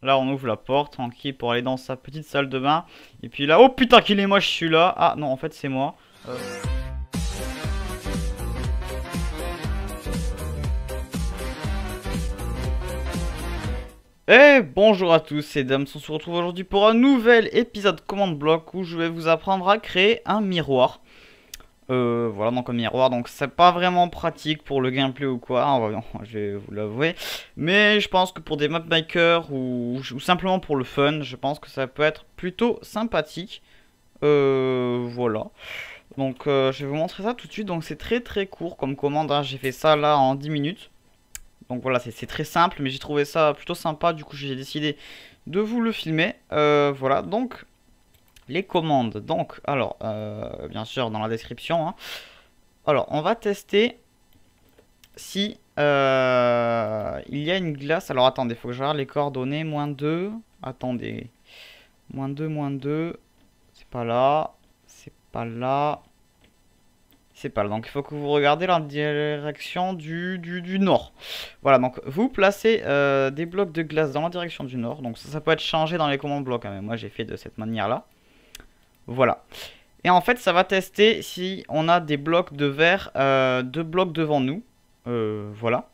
Là, on ouvre la porte, tranquille, pour aller dans sa petite salle de bain. Et puis là, oh putain qu'il est moche suis là Ah non, en fait, c'est moi. Et euh. eh, bonjour à tous, c'est dames, on se retrouve aujourd'hui pour un nouvel épisode Command Block où je vais vous apprendre à créer un miroir. Euh, voilà, donc un miroir, donc c'est pas vraiment pratique pour le gameplay ou quoi, je vais vous l'avouer. Mais je pense que pour des mapmakers ou, ou simplement pour le fun, je pense que ça peut être plutôt sympathique. Euh, voilà. Donc euh, je vais vous montrer ça tout de suite, donc c'est très très court comme commande, hein. j'ai fait ça là en 10 minutes. Donc voilà, c'est très simple, mais j'ai trouvé ça plutôt sympa, du coup j'ai décidé de vous le filmer. voilà, donc les commandes. Donc, alors, euh, bien sûr, dans la description. Hein. Alors, on va tester si euh, il y a une glace. Alors, attendez, il faut que je regarde les coordonnées. Moins 2. Attendez. Moins 2, moins 2. C'est pas là. C'est pas là. C'est pas là. Donc, il faut que vous regardez la direction du, du, du nord. Voilà, donc vous placez euh, des blocs de glace dans la direction du nord. Donc, ça, peut être changé dans les commandes blocs. mais moi, j'ai fait de cette manière-là. Voilà. Et en fait, ça va tester si on a des blocs de verre, euh, deux blocs devant nous. Euh, voilà.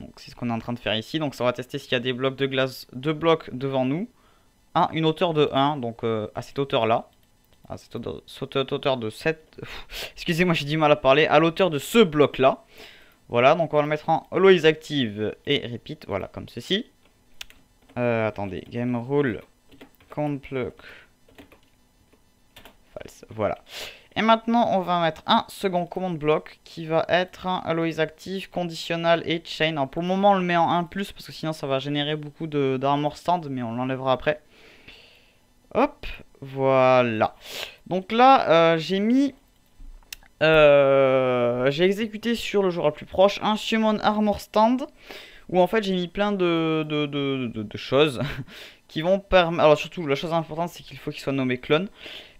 Donc c'est ce qu'on est en train de faire ici. Donc ça va tester s'il y a des blocs de glace, deux blocs devant nous. À une hauteur de 1, donc euh, à cette hauteur-là. À cette hauteur, de 7... Excusez-moi, j'ai du mal à parler. À l'auteur de ce bloc-là. Voilà, donc on va le mettre en always active et repeat. Voilà, comme ceci. attendez, game rule, count block. Voilà. Et maintenant, on va mettre un second command block qui va être un alloys active, conditional et chain. Alors pour le moment, on le met en 1 plus parce que sinon, ça va générer beaucoup d'armor stand, mais on l'enlèvera après. Hop, voilà. Donc là, euh, j'ai mis... Euh, j'ai exécuté sur le joueur le plus proche un summon armor stand où en fait j'ai mis plein de, de, choses qui vont permettre... Alors surtout, la chose importante, c'est qu'il faut qu'il soit nommé clone.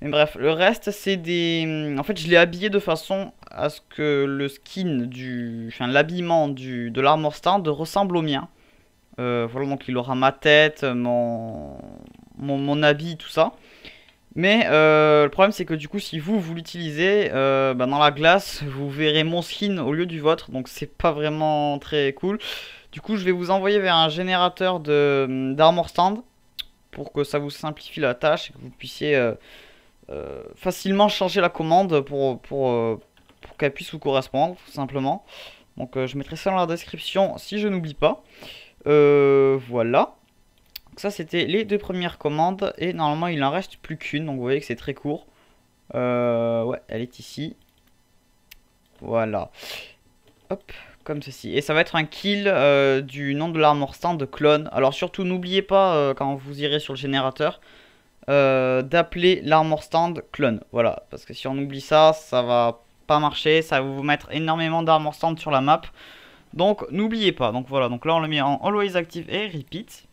Mais bref, le reste, c'est des... Mm, en fait, je l'ai habillé de façon à ce que le skin du... Enfin, l'habillement du... de l'armor stand ressemble au mien. Euh, voilà, donc il aura ma tête, mon, mon, mon habit, tout ça. Mais euh, le problème c'est que du coup si vous vous l'utilisez euh, bah, dans la glace vous verrez mon skin au lieu du vôtre donc c'est pas vraiment très cool du coup, je vais vous envoyer vers un générateur euh, d'armor stand pour que ça vous simplifie la tâche et que vous puissiez euh, euh, facilement changer la commande pour, pour, qu'elle puisse vous correspondre, tout simplement. Donc, je mettrai ça dans la description si je n'oublie pas. Voilà. ça c'était les deux premières commandes et normalement il en reste plus qu'une donc vous voyez que c'est très court. ouais elle est ici. Voilà. Hop comme ceci. Et ça va être un kill euh, du nom de l'armor stand clone. Alors surtout n'oubliez pas euh, quand vous irez sur le générateur euh, d'appeler l'armor stand clone. Voilà, parce que si on oublie ça, ça va pas marcher, ça va vous mettre énormément d'armor stand sur la map. Donc n'oubliez pas. Donc voilà, donc là on le met en always active et repeat.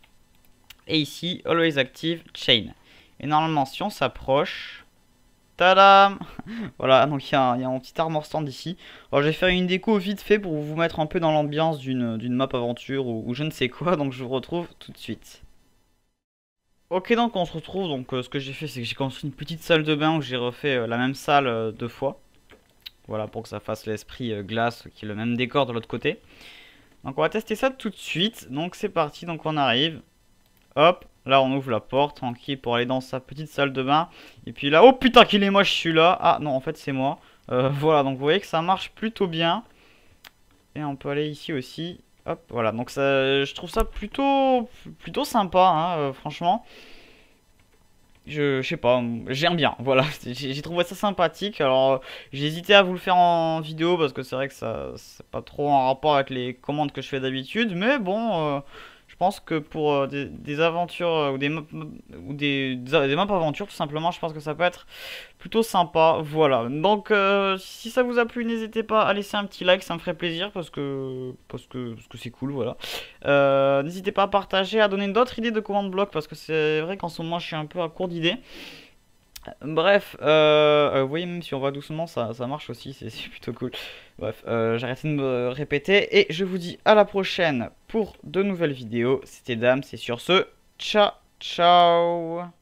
Et ici always active chain. Et normalement si on s'approche, Tadam Voilà, donc il y, a un petit armor stand ici. Alors je vais une déco vite fait pour vous mettre un peu dans l'ambiance d'une map aventure ou, je ne sais quoi. Donc je vous retrouve tout de suite. Ok donc on se retrouve, donc euh, ce que j'ai fait c'est que j'ai construit une petite salle de bain où j'ai refait euh, la même salle euh, deux fois. Voilà pour que ça fasse l'esprit glace qui est le même décor de l'autre côté. Donc on va tester ça tout de suite, donc c'est parti, donc on arrive. Hop, Là, on ouvre la porte, tranquille, pour aller dans sa petite salle de bain. Et puis là, oh putain qu'il est moche suis là Ah non, en fait, c'est moi. Euh, voilà, donc vous voyez que ça marche plutôt bien. Et on peut aller ici aussi. Hop, voilà. Donc ça, je trouve ça plutôt, plutôt sympa, hein, euh, franchement. Je, sais pas, j'aime bien, voilà, j'ai trouvé ça sympathique, alors euh, j'ai hésité à vous le faire en vidéo parce que c'est vrai que ça c'est pas trop en rapport avec les commandes que je fais d'habitude, mais bon, pense que pour euh, des, aventures euh, ou, des, ou des, maps aventures, tout simplement, je pense que ça peut être plutôt sympa. Voilà. Donc, euh, si ça vous a plu, n'hésitez pas à laisser un petit like, ça me ferait plaisir parce que parce que parce que c'est cool, voilà. n'hésitez pas à partager, à donner d'autres idées de commandes blocs parce que c'est vrai qu'en ce moment, je suis un peu à court d'idées. Bref, euh, euh, vous voyez, même si on va doucement, ça, ça marche aussi, c'est plutôt cool. Bref, euh, j'arrête de me répéter et je vous dis à la prochaine pour de nouvelles vidéos. C'était Dame, c'est sur ce, ciao, ciao